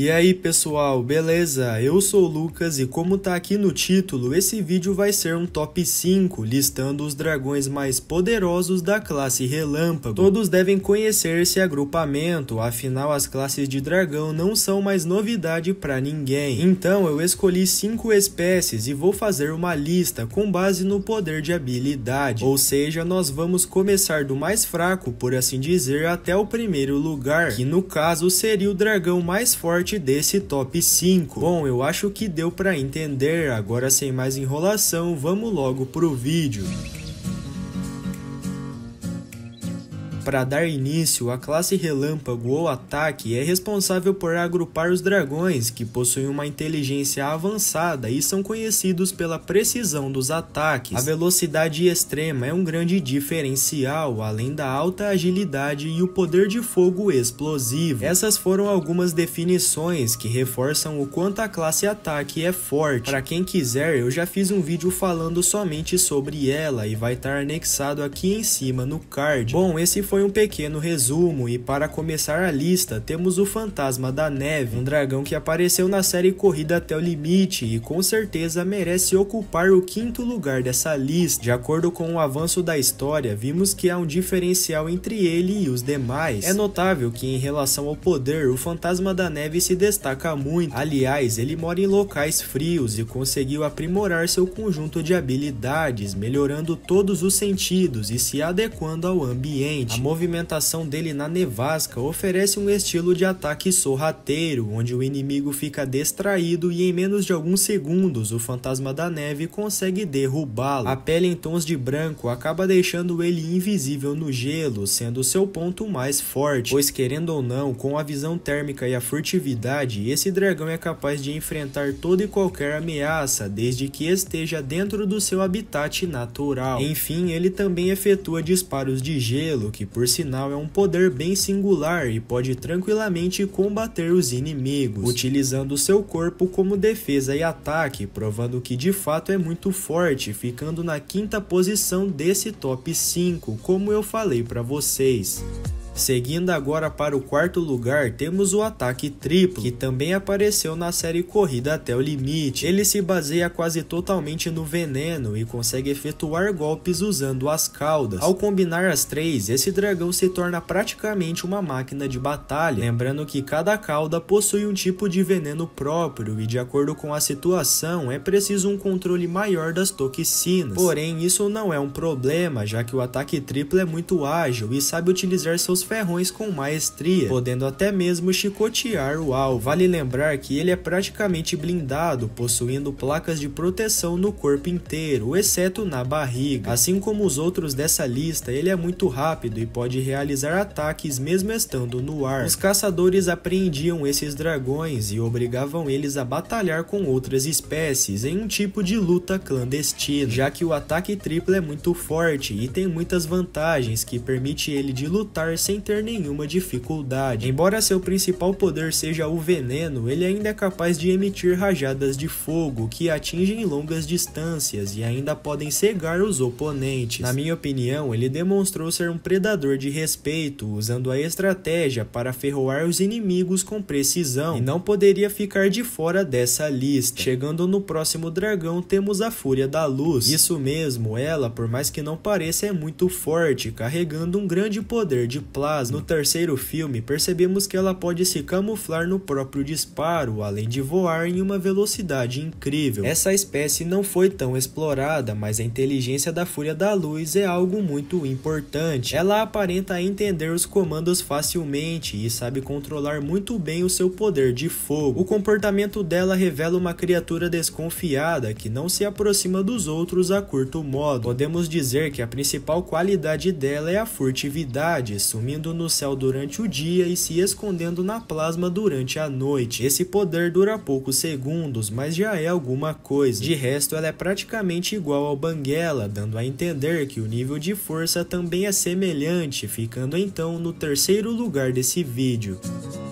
E aí pessoal, beleza? Eu sou o Lucas e como tá aqui no título, esse vídeo vai ser um top 5 listando os dragões mais poderosos da classe Relâmpago. Todos devem conhecer esse agrupamento, afinal as classes de dragão não são mais novidade para ninguém. Então eu escolhi 5 espécies e vou fazer uma lista com base no poder de habilidade, ou seja, nós vamos começar do mais fraco, por assim dizer, até o primeiro lugar, que no caso seria o dragão mais forte parte desse top 5. Bom, eu acho que deu para entender, agora sem mais enrolação, vamos logo pro vídeo. Para dar início, a classe Relâmpago ou Ataque é responsável por agrupar os dragões, que possuem uma inteligência avançada e são conhecidos pela precisão dos ataques. A velocidade extrema é um grande diferencial, além da alta agilidade e o poder de fogo explosivo. Essas foram algumas definições que reforçam o quanto a classe Ataque é forte. Para quem quiser, eu já fiz um vídeo falando somente sobre ela e vai estar anexado aqui em cima no card. Bom, esse foi foi um pequeno resumo, e para começar a lista, temos o Fantasma da Neve, um dragão que apareceu na série Corrida até o Limite e com certeza merece ocupar o quinto lugar dessa lista. De acordo com o avanço da história, vimos que há um diferencial entre ele e os demais. É notável que, em relação ao poder, o Fantasma da Neve se destaca muito. Aliás, ele mora em locais frios e conseguiu aprimorar seu conjunto de habilidades, melhorando todos os sentidos e se adequando ao ambiente. A movimentação dele na nevasca oferece um estilo de ataque sorrateiro, onde o inimigo fica distraído e em menos de alguns segundos o fantasma da neve consegue derrubá-lo. A pele em tons de branco acaba deixando ele invisível no gelo, sendo seu ponto mais forte, pois querendo ou não, com a visão térmica e a furtividade, esse dragão é capaz de enfrentar toda e qualquer ameaça, desde que esteja dentro do seu habitat natural. Enfim, ele também efetua disparos de gelo, que por sinal, é um poder bem singular e pode tranquilamente combater os inimigos, utilizando seu corpo como defesa e ataque, provando que de fato é muito forte, ficando na quinta posição desse top 5, como eu falei para vocês. Seguindo agora para o quarto lugar, temos o ataque triplo, que também apareceu na série Corrida até o Limite. Ele se baseia quase totalmente no veneno e consegue efetuar golpes usando as caudas. Ao combinar as três, esse dragão se torna praticamente uma máquina de batalha, lembrando que cada cauda possui um tipo de veneno próprio e de acordo com a situação é preciso um controle maior das toxinas. Porém, isso não é um problema, já que o ataque triplo é muito ágil e sabe utilizar seus ferrões com maestria, podendo até mesmo chicotear o alvo. Vale lembrar que ele é praticamente blindado, possuindo placas de proteção no corpo inteiro, exceto na barriga. Assim como os outros dessa lista, ele é muito rápido e pode realizar ataques mesmo estando no ar. Os caçadores apreendiam esses dragões e obrigavam eles a batalhar com outras espécies em um tipo de luta clandestina, já que o ataque triplo é muito forte e tem muitas vantagens que permite ele de lutar sem sem ter nenhuma dificuldade. Embora seu principal poder seja o veneno, ele ainda é capaz de emitir rajadas de fogo que atingem longas distâncias e ainda podem cegar os oponentes. Na minha opinião, ele demonstrou ser um predador de respeito, usando a estratégia para ferroar os inimigos com precisão, e não poderia ficar de fora dessa lista. Chegando no próximo dragão, temos a Fúria da Luz. Isso mesmo, ela, por mais que não pareça, é muito forte, carregando um grande poder de plástico mas no terceiro filme percebemos que ela pode se camuflar no próprio disparo, além de voar em uma velocidade incrível. Essa espécie não foi tão explorada, mas a inteligência da Fúria da Luz é algo muito importante. Ela aparenta entender os comandos facilmente e sabe controlar muito bem o seu poder de fogo. O comportamento dela revela uma criatura desconfiada que não se aproxima dos outros a curto modo. Podemos dizer que a principal qualidade dela é a furtividade, dormindo no céu durante o dia e se escondendo na plasma durante a noite. Esse poder dura poucos segundos, mas já é alguma coisa. De resto, ela é praticamente igual ao Banguela, dando a entender que o nível de força também é semelhante, ficando então no terceiro lugar desse vídeo.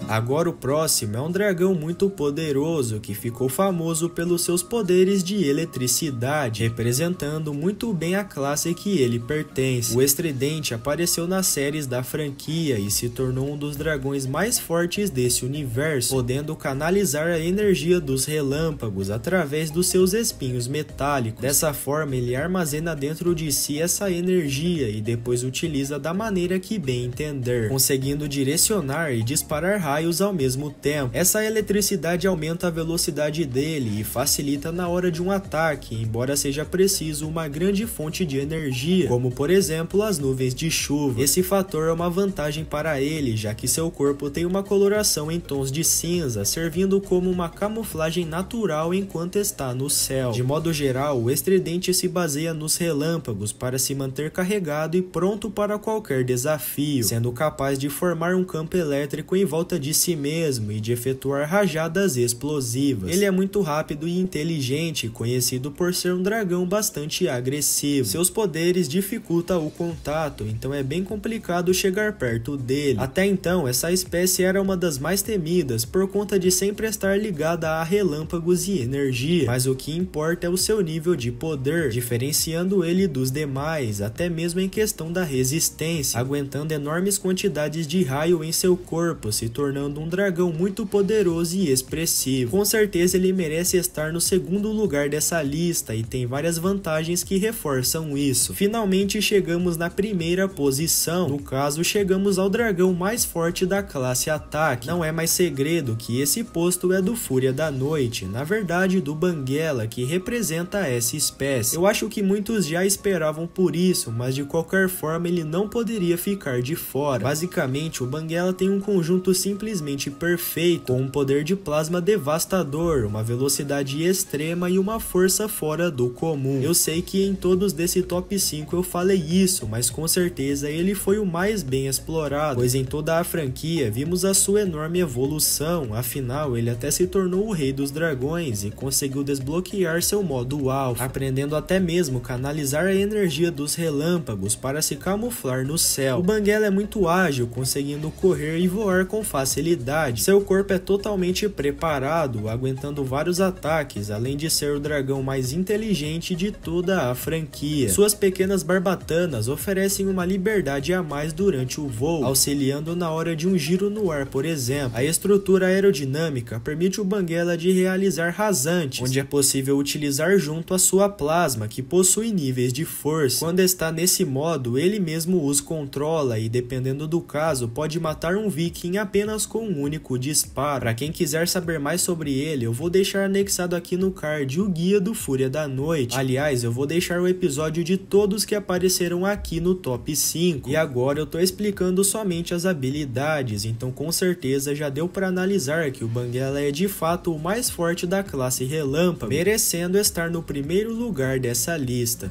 Agora o próximo é um dragão muito poderoso que ficou famoso pelos seus poderes de eletricidade, representando muito bem a classe que ele pertence. O Estridente apareceu nas séries da franquia franquia e se tornou um dos dragões mais fortes desse universo, podendo canalizar a energia dos relâmpagos através dos seus espinhos metálicos. Dessa forma, ele armazena dentro de si essa energia e depois utiliza da maneira que bem entender, conseguindo direcionar e disparar raios ao mesmo tempo. Essa eletricidade aumenta a velocidade dele e facilita na hora de um ataque, embora seja preciso uma grande fonte de energia, como por exemplo as nuvens de chuva. Esse fator é uma vantagem para ele, já que seu corpo tem uma coloração em tons de cinza, servindo como uma camuflagem natural enquanto está no céu. De modo geral, o estridente se baseia nos relâmpagos para se manter carregado e pronto para qualquer desafio, sendo capaz de formar um campo elétrico em volta de si mesmo e de efetuar rajadas explosivas. Ele é muito rápido e inteligente, conhecido por ser um dragão bastante agressivo. Seus poderes dificultam o contato, então é bem complicado chegar perto dele. Até então, essa espécie era uma das mais temidas por conta de sempre estar ligada a relâmpagos e energia, mas o que importa é o seu nível de poder, diferenciando ele dos demais, até mesmo em questão da resistência, aguentando enormes quantidades de raio em seu corpo, se tornando um dragão muito poderoso e expressivo. Com certeza ele merece estar no segundo lugar dessa lista e tem várias vantagens que reforçam isso. Finalmente chegamos na primeira posição, no caso chegamos ao dragão mais forte da classe ataque. Não é mais segredo que esse posto é do Fúria da Noite, na verdade do Banguela, que representa essa espécie. Eu acho que muitos já esperavam por isso, mas de qualquer forma ele não poderia ficar de fora. Basicamente, o Banguela tem um conjunto simplesmente perfeito, com um poder de plasma devastador, uma velocidade extrema e uma força fora do comum. Eu sei que em todos desse top 5 eu falei isso, mas com certeza ele foi o mais bem explorado, pois em toda a franquia vimos a sua enorme evolução, afinal ele até se tornou o rei dos dragões e conseguiu desbloquear seu modo alfa, aprendendo até mesmo canalizar a energia dos relâmpagos para se camuflar no céu. O Banguela é muito ágil, conseguindo correr e voar com facilidade. Seu corpo é totalmente preparado, aguentando vários ataques, além de ser o dragão mais inteligente de toda a franquia. Suas pequenas barbatanas oferecem uma liberdade a mais durante durante o voo, auxiliando na hora de um giro no ar, por exemplo. A estrutura aerodinâmica permite o Banguela de realizar rasantes, onde é possível utilizar junto a sua plasma, que possui níveis de força. Quando está nesse modo, ele mesmo os controla e, dependendo do caso, pode matar um viking apenas com um único disparo. Para quem quiser saber mais sobre ele, eu vou deixar anexado aqui no card o guia do Fúria da Noite. Aliás, eu vou deixar o episódio de todos que apareceram aqui no top 5. E agora eu tô explicando aplicando somente as habilidades, então com certeza já deu para analisar que o Banguela é de fato o mais forte da classe Relâmpago, merecendo estar no primeiro lugar dessa lista.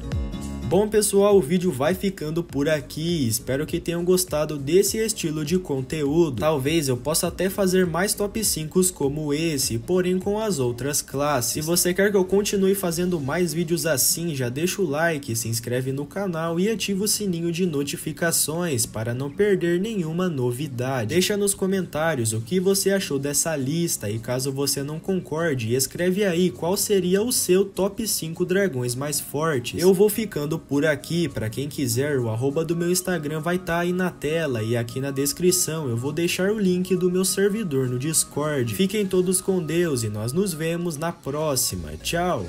Bom pessoal, o vídeo vai ficando por aqui, espero que tenham gostado desse estilo de conteúdo. Talvez eu possa até fazer mais top 5 como esse, porém com as outras classes. Se você quer que eu continue fazendo mais vídeos assim, já deixa o like, se inscreve no canal e ativa o sininho de notificações para não perder nenhuma novidade. Deixa nos comentários o que você achou dessa lista e caso você não concorde, escreve aí qual seria o seu top 5 dragões mais fortes. Eu vou ficando ficando por aqui. Para quem quiser, o arroba do meu Instagram vai estar tá aí na tela e aqui na descrição eu vou deixar o link do meu servidor no Discord. Fiquem todos com Deus e nós nos vemos na próxima. Tchau!